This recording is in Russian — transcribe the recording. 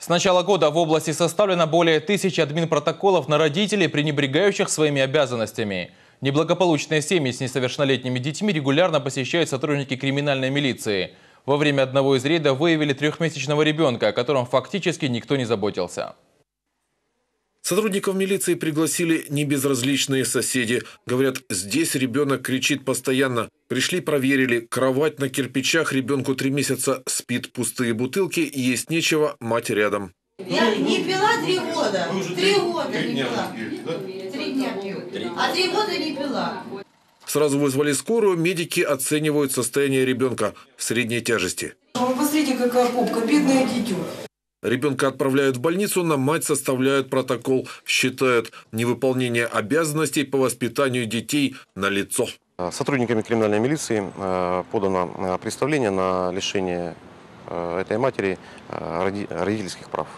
С начала года в области составлено более тысячи админпротоколов на родителей, пренебрегающих своими обязанностями. Неблагополучные семьи с несовершеннолетними детьми регулярно посещают сотрудники криминальной милиции. Во время одного из рейдов выявили трехмесячного ребенка, о котором фактически никто не заботился. Сотрудников милиции пригласили небезразличные соседи. Говорят, здесь ребенок кричит постоянно. Пришли, проверили. Кровать на кирпичах, ребенку три месяца, спит пустые бутылки, есть нечего, мать рядом. Я не пила три года. Три года не пила. Три дня пью. А три года не пила. Сразу вызвали скорую, медики оценивают состояние ребенка в средней тяжести. Вы посмотрите, какая попка, бедная дитё. Ребенка отправляют в больницу, на мать составляют протокол, считают невыполнение обязанностей по воспитанию детей на лицо. Сотрудниками криминальной милиции э, подано э, представление на лишение э, этой матери родительских прав.